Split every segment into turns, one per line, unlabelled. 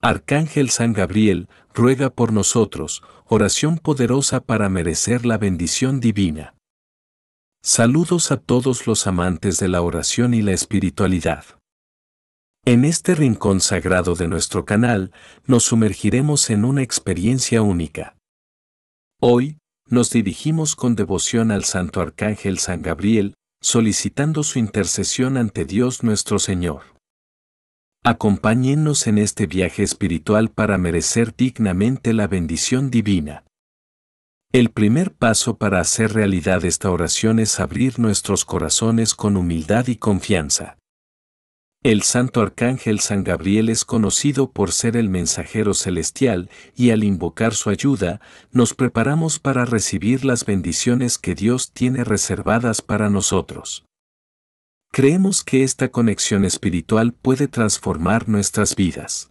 Arcángel San Gabriel, ruega por nosotros, oración poderosa para merecer la bendición divina. Saludos a todos los amantes de la oración y la espiritualidad. En este rincón sagrado de nuestro canal, nos sumergiremos en una experiencia única. Hoy, nos dirigimos con devoción al Santo Arcángel San Gabriel, solicitando su intercesión ante Dios nuestro Señor. Acompáñennos en este viaje espiritual para merecer dignamente la bendición divina. El primer paso para hacer realidad esta oración es abrir nuestros corazones con humildad y confianza. El santo arcángel San Gabriel es conocido por ser el mensajero celestial y al invocar su ayuda, nos preparamos para recibir las bendiciones que Dios tiene reservadas para nosotros. Creemos que esta conexión espiritual puede transformar nuestras vidas.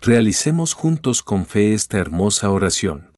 Realicemos juntos con fe esta hermosa oración.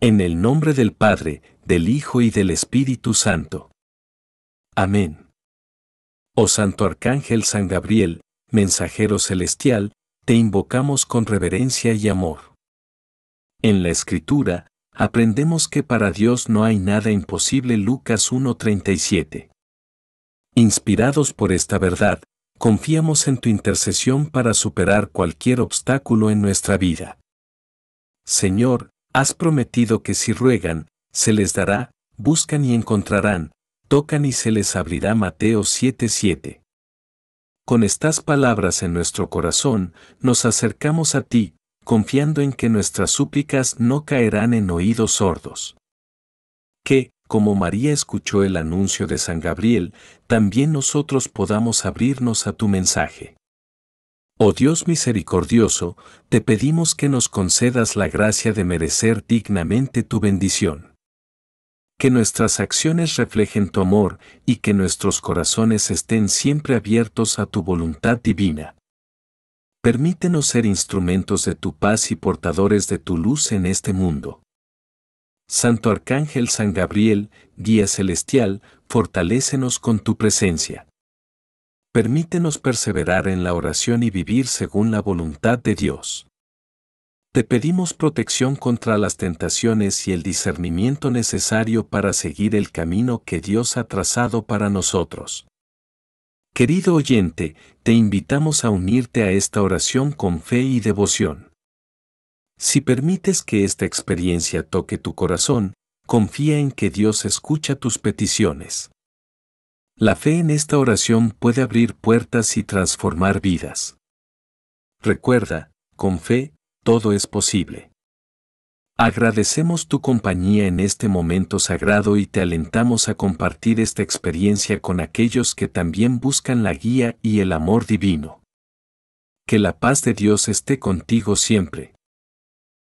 En el nombre del Padre, del Hijo y del Espíritu Santo. Amén. Oh Santo Arcángel San Gabriel, mensajero celestial, te invocamos con reverencia y amor. En la Escritura, aprendemos que para Dios no hay nada imposible. Lucas 1.37. Inspirados por esta verdad, confiamos en tu intercesión para superar cualquier obstáculo en nuestra vida. Señor, has prometido que si ruegan, se les dará, buscan y encontrarán, tocan y se les abrirá Mateo 7:7. Con estas palabras en nuestro corazón, nos acercamos a ti, confiando en que nuestras súplicas no caerán en oídos sordos. ¿Qué? como María escuchó el anuncio de San Gabriel, también nosotros podamos abrirnos a tu mensaje. Oh Dios misericordioso, te pedimos que nos concedas la gracia de merecer dignamente tu bendición. Que nuestras acciones reflejen tu amor y que nuestros corazones estén siempre abiertos a tu voluntad divina. Permítenos ser instrumentos de tu paz y portadores de tu luz en este mundo. Santo Arcángel San Gabriel, guía celestial, fortalécenos con tu presencia. Permítenos perseverar en la oración y vivir según la voluntad de Dios. Te pedimos protección contra las tentaciones y el discernimiento necesario para seguir el camino que Dios ha trazado para nosotros. Querido oyente, te invitamos a unirte a esta oración con fe y devoción. Si permites que esta experiencia toque tu corazón, confía en que Dios escucha tus peticiones. La fe en esta oración puede abrir puertas y transformar vidas. Recuerda, con fe, todo es posible. Agradecemos tu compañía en este momento sagrado y te alentamos a compartir esta experiencia con aquellos que también buscan la guía y el amor divino. Que la paz de Dios esté contigo siempre.